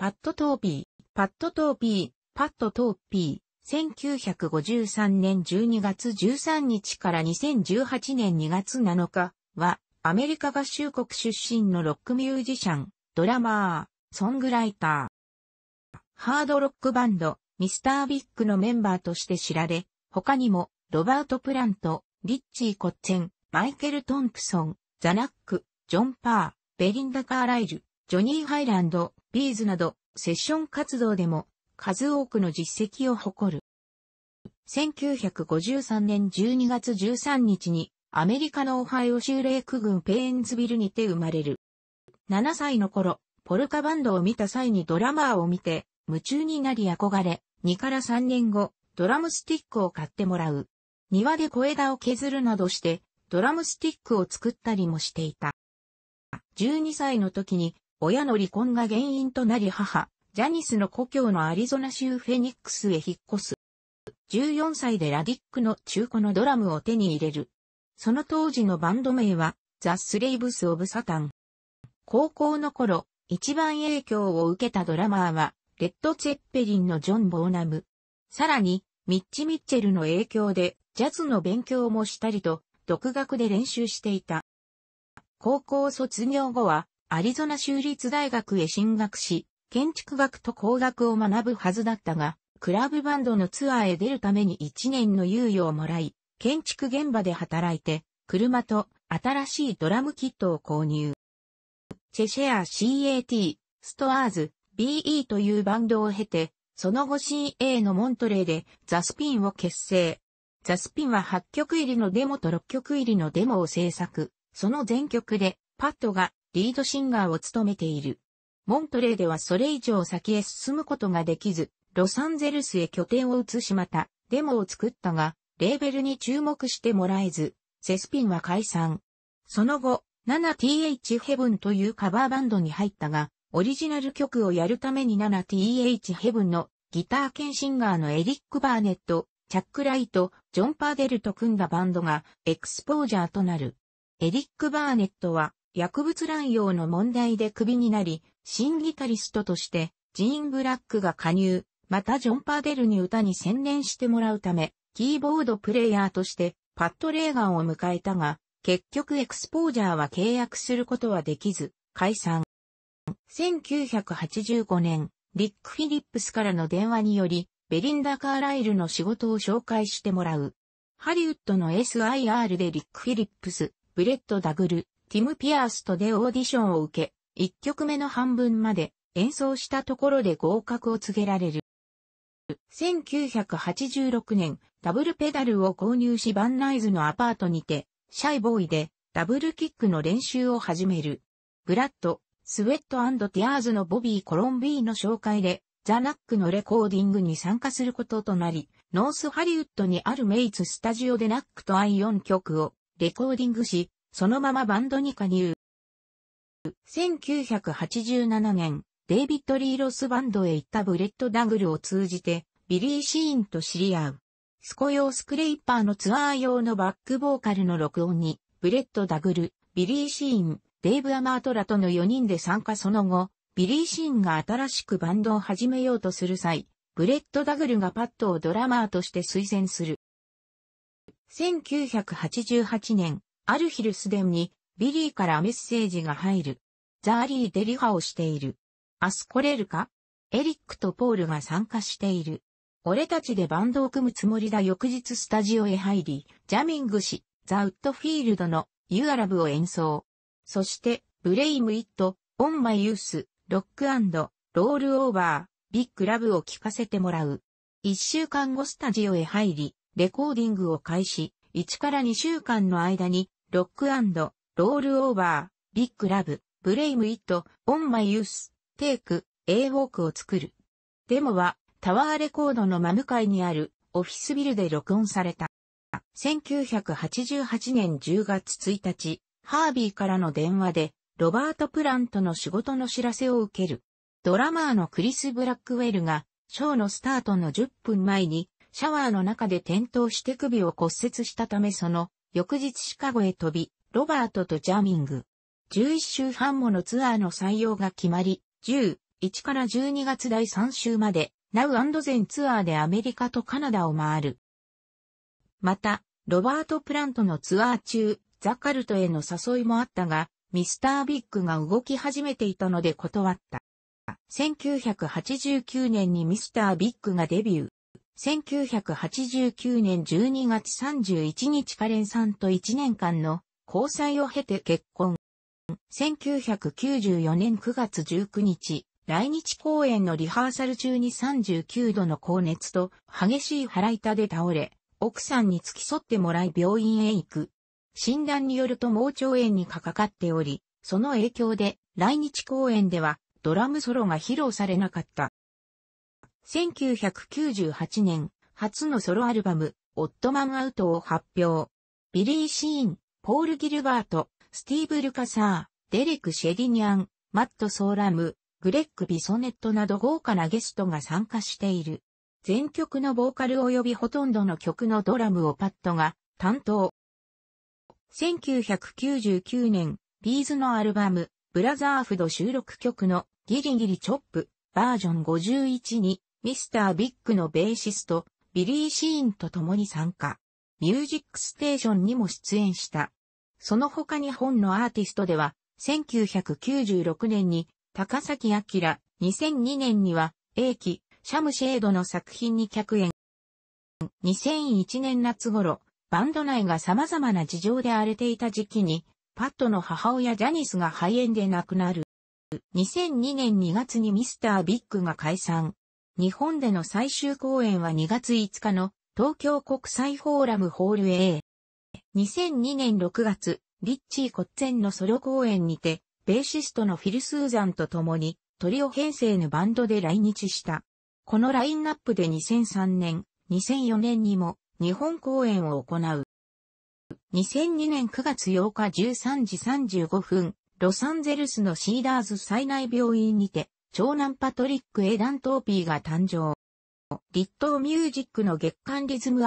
パットトーピー、パットトーピー、パットトーピー、1953年12月13日から2018年2月7日は、アメリカ合衆国出身のロックミュージシャン、ドラマー、ソングライター。ハードロックバンド、ミスタービッグのメンバーとして知られ、他にも、ロバート・プラント、リッチー・コッチェン、マイケル・トンプソン、ザナック、ジョン・パー、ベリンダ・カーライル、ジョニー・ハイランド、ビーズなど、セッション活動でも、数多くの実績を誇る。1953年12月13日に、アメリカのオハイオ州レイク郡ペーンズビルにて生まれる。7歳の頃、ポルカバンドを見た際にドラマーを見て、夢中になり憧れ、2から3年後、ドラムスティックを買ってもらう。庭で小枝を削るなどして、ドラムスティックを作ったりもしていた。12歳の時に親の離婚が原因となり母、ジャニスの故郷のアリゾナ州フェニックスへ引っ越す。14歳でラディックの中古のドラムを手に入れる。その当時のバンド名は、ザ・スレイブス・オブ・サタン。高校の頃、一番影響を受けたドラマーは、レッド・ツェッペリンのジョン・ボーナム。さらに、ミッチ・ミッチェルの影響で、ジャズの勉強もしたりと、独学で練習していた。高校卒業後は、アリゾナ州立大学へ進学し、建築学と工学を学ぶはずだったが、クラブバンドのツアーへ出るために1年の猶予をもらい、建築現場で働いて、車と新しいドラムキットを購入。チェシェア CAT、ストアーズ、BE というバンドを経て、その後 CA のモントレーでザスピンを結成。ザスピンは8曲入りのデモと6曲入りのデモを制作。その全曲でパッドがリードシンガーを務めている。モントレーではそれ以上先へ進むことができず、ロサンゼルスへ拠点を移しまた、デモを作ったが、レーベルに注目してもらえず、セスピンは解散。その後、7th Heaven というカバーバンドに入ったが、オリジナル曲をやるために 7th Heaven のギター兼シンガーのエリック・バーネット、チャック・ライト、ジョン・パーデルと組んだバンドがエクスポージャーとなる。エリック・バーネットは薬物乱用の問題でクビになり、新ギタリストとして、ジーン・ブラックが加入、またジョン・パーデルに歌に専念してもらうため、キーボードプレイヤーとして、パッド・レーガンを迎えたが、結局エクスポージャーは契約することはできず、解散。1985年、リック・フィリップスからの電話により、ベリンダ・カーライルの仕事を紹介してもらう。ハリウッドの SIR でリック・フィリップス、ブレッド・ダグル、ティム・ピアースとでオーディションを受け、1曲目の半分まで演奏したところで合格を告げられる。1986年、ダブルペダルを購入しバンナイズのアパートにて、シャイボーイでダブルキックの練習を始める。ブラッド、スウェットティアーズのボビー・コロンビーの紹介で、ザ・ナックのレコーディングに参加することとなり、ノースハリウッドにあるメイツスタジオでナックとア4曲をレコーディングし、そのままバンドに加入。1987年、デイビッド・リー・ロスバンドへ行ったブレッド・ダグルを通じて、ビリー・シーンと知り合う。スコ用スクレイパーのツアー用のバックボーカルの録音に、ブレッド・ダグル、ビリー・シーン、デイブ・アマートラとの4人で参加その後、ビリー・シーンが新しくバンドを始めようとする際、ブレッド・ダグルがパットをドラマーとして推薦する。1988年、ある昼すでに、ビリーからメッセージが入る。ザーリーデリハをしている。明日来れるかエリックとポールが参加している。俺たちでバンドを組むつもりだ翌日スタジオへ入り、ジャミングし、ザ・ウッドフィールドのユアラブを演奏。そして、ブレイム・イット、オン・マイ・ユース、ロックロール・オーバー、ビッグ・ラブを聴かせてもらう。一週間後スタジオへ入り、レコーディングを開始、1から2週間の間にロックロールオーバー、ビッグラブ、ブレイムイット、オンマイユース、テイク、エウォークを作る。デモはタワーレコードの真向かいにあるオフィスビルで録音された。1988年10月1日、ハービーからの電話でロバート・プラントの仕事の知らせを受ける。ドラマーのクリス・ブラックウェルがショーのスタートの10分前にシャワーの中で転倒して首を骨折したためその翌日シカゴへ飛び、ロバートとジャミング。11週半ものツアーの採用が決まり、10、1から12月第3週まで、ナウゼンツアーでアメリカとカナダを回る。また、ロバート・プラントのツアー中、ザカルトへの誘いもあったが、ミスター・ビッグが動き始めていたので断った。1989年にミスター・ビッグがデビュー。1989年12月31日カレンさんと1年間の交際を経て結婚。1994年9月19日、来日公演のリハーサル中に39度の高熱と激しい腹痛で倒れ、奥さんに付き添ってもらい病院へ行く。診断によると盲腸炎にかかっており、その影響で来日公演ではドラムソロが披露されなかった。1998年、初のソロアルバム、オットマンアウトを発表。ビリー・シーン、ポール・ギルバート、スティーブ・ルカサー、デレク・シェディニャン、マット・ソーラム、グレッグ・ビソネットなど豪華なゲストが参加している。全曲のボーカル及びほとんどの曲のドラムをパッドが担当。1999年、ビーズのアルバム、ブラザーフド収録曲のギリギリチョップバージョン51にミスタービッグのベーシスト、ビリー・シーンと共に参加。ミュージックステーションにも出演した。その他日本のアーティストでは、1996年に高崎明、2002年には、英気、シャムシェードの作品に客演。2001年夏頃、バンド内が様々な事情で荒れていた時期に、パットの母親ジャニスが肺炎で亡くなる。2002年2月にミスタービッグが解散。日本での最終公演は2月5日の東京国際フォーラムホール A。2002年6月、リッチー・コッツェンのソロ公演にて、ベーシストのフィル・スーザンと共に、トリオ編成のバンドで来日した。このラインナップで2003年、2004年にも日本公演を行う。2002年9月8日13時35分、ロサンゼルスのシーダーズ災害病院にて、長男パトリック・エダントーピーが誕生。立東ミュージックの月間リズム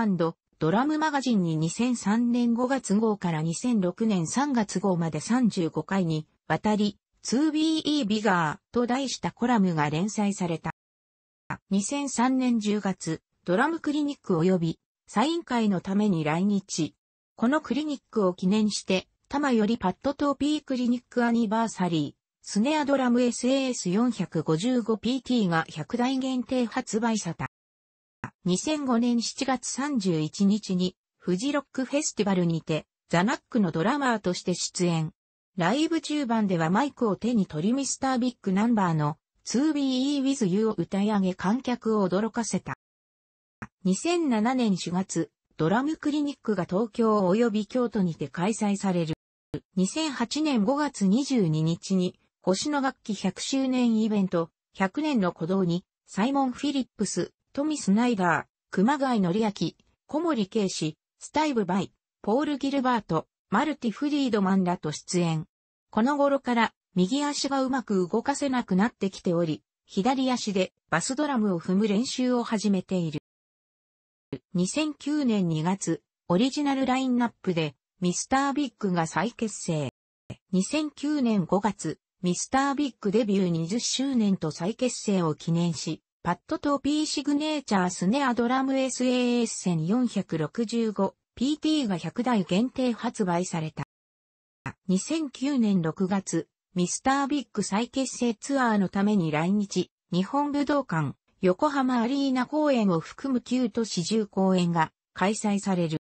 ドラムマガジンに2003年5月号から2006年3月号まで35回に渡り 2BE ビガーと題したコラムが連載された。2003年10月、ドラムクリニック及びサイン会のために来日。このクリニックを記念して、玉よりパッドトーピークリニックアニバーサリー。スネアドラム SAS455PT が100台限定発売された。2005年7月31日に、フジロックフェスティバルにて、ザナックのドラマーとして出演。ライブ中盤ではマイクを手に取りミスタービッグナンバーの 2BEWith You を歌い上げ観客を驚かせた。2007年4月、ドラムクリニックが東京及び京都にて開催される。2008年5月22日に星の楽器100周年イベント、100年の鼓動に、サイモン・フィリップス、トミ・スナイダー、熊谷則明、小森啓氏、スタイブ・バイ、ポール・ギルバート、マルティ・フリードマンらと出演。この頃から、右足がうまく動かせなくなってきており、左足でバスドラムを踏む練習を始めている。2009年2月、オリジナルラインナップで、ミスタービッグが再結成。2009年5月、ミスタービッグデビュー20周年と再結成を記念し、パッドと P シグネーチャースネアドラム SAS 1465 PT が100台限定発売された。2009年6月、ミスタービッグ再結成ツアーのために来日、日本武道館、横浜アリーナ公演を含む旧都市中公演が開催される。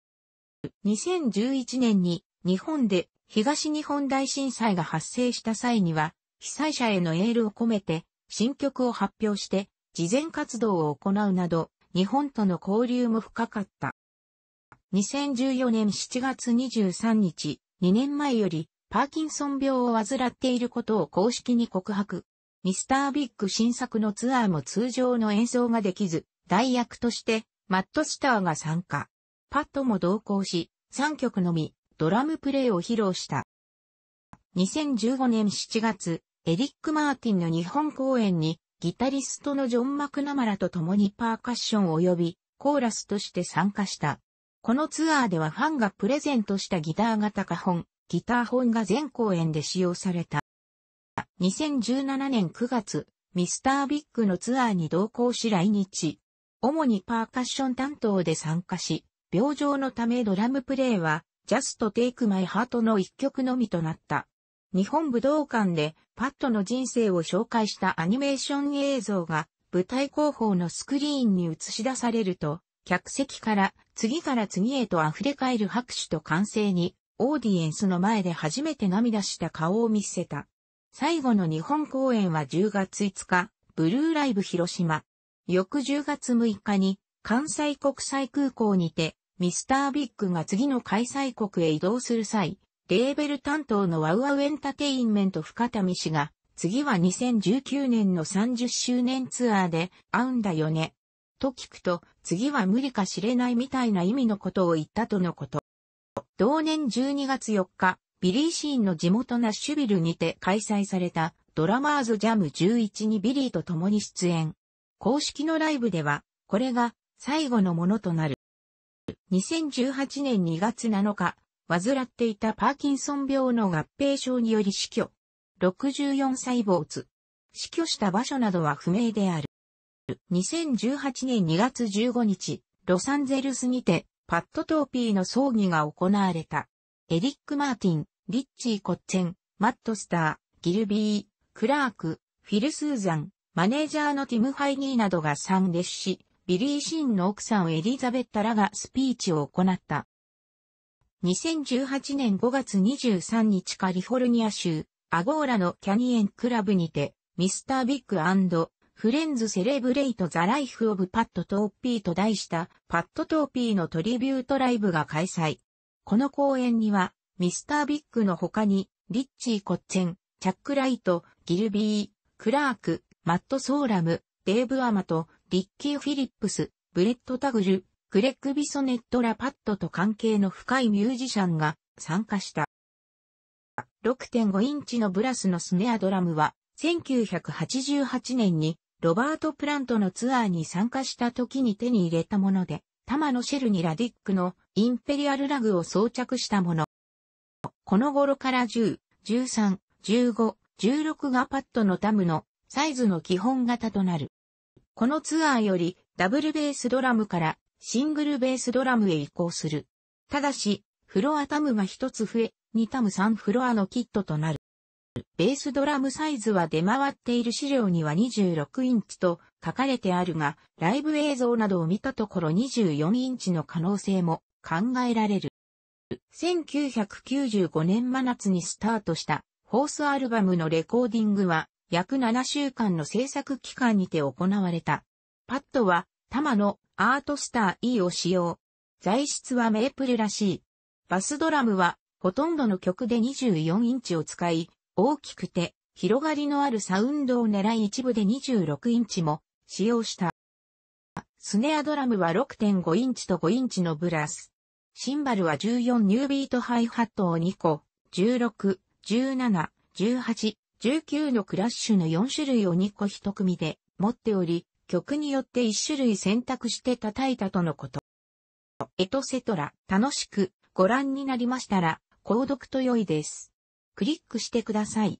2011年に日本で東日本大震災が発生した際には、被災者へのエールを込めて、新曲を発表して、事前活動を行うなど、日本との交流も深かった。2014年7月23日、2年前より、パーキンソン病を患っていることを公式に告白。ミスタービッグ新作のツアーも通常の演奏ができず、代役として、マットスターが参加。パッドも同行し、3曲のみ、ドラムプレイを披露した。2015年7月、エリック・マーティンの日本公演に、ギタリストのジョン・マクナマラと共にパーカッション及び、コーラスとして参加した。このツアーではファンがプレゼントしたギター型花本、ギター本が全公演で使用された。2017年9月、ミスタービッグのツアーに同行し来日。主にパーカッション担当で参加し、病状のためドラムプレイは Just Take My Heart の一曲のみとなった。日本武道館でパットの人生を紹介したアニメーション映像が舞台後方のスクリーンに映し出されると、客席から次から次へと溢れ返る拍手と歓声に、オーディエンスの前で初めて涙した顔を見せた。最後の日本公演は10月5日、ブルーライブ広島。翌10月6日に関西国際空港にてミスタービッグが次の開催国へ移動する際、レーベル担当のワウワウエンタテインメント深谷氏が、次は2019年の30周年ツアーで会うんだよね。と聞くと、次は無理か知れないみたいな意味のことを言ったとのこと。同年12月4日、ビリーシーンの地元ナッシュビルにて開催されたドラマーズジャム11にビリーと共に出演。公式のライブでは、これが最後のものとなる。2018年2月7日、患っていたパーキンソン病の合併症により死去。64歳没。死去した場所などは不明である。2018年2月15日、ロサンゼルスにて、パットトーピーの葬儀が行われた。エリック・マーティン、リッチー・コッチェン、マット・スター、ギルビー、クラーク、フィル・スーザン、マネージャーのティム・ハイニーなどが参列し、ビリー・シンの奥さんエリザベッタらがスピーチを行った。2018年5月23日カリフォルニア州アゴーラのキャニエンクラブにてミスタービッグフレンズセレブレイトザライフオブパッドトーピーと題したパッドトーピーのトリビュートライブが開催。この公演にはミスタービッグの他にリッチー・コッチェン、チャック・ライト、ギルビー、クラーク、マット・ソーラム、デーブ・アマとリッキー・フィリップス、ブレット・タグル、クレック・ビソネット・ラパットと関係の深いミュージシャンが参加した。6.5インチのブラスのスネアドラムは、1988年にロバート・プラントのツアーに参加した時に手に入れたもので、タマのシェルにラディックのインペリアルラグを装着したもの。この頃から10、13、15、16がパッドのタムのサイズの基本型となる。このツアーよりダブルベースドラムからシングルベースドラムへ移行する。ただし、フロアタムが一つ増え、2タム3フロアのキットとなる。ベースドラムサイズは出回っている資料には26インチと書かれてあるが、ライブ映像などを見たところ24インチの可能性も考えられる。1995年真夏にスタートしたホースアルバムのレコーディングは約7週間の制作期間にて行われた。パッドは、タマのアートスター E を使用。材質はメープルらしい。バスドラムは、ほとんどの曲で24インチを使い、大きくて、広がりのあるサウンドを狙い一部で26インチも使用した。スネアドラムは6.5インチと5インチのブラス。シンバルは14ニュービートハイハットを2個、16、17、18、19のクラッシュの4種類を2個1組で持っており、曲によって1種類選択して叩いたとのこと。エトセトラ、楽しくご覧になりましたら、購読と良いです。クリックしてください。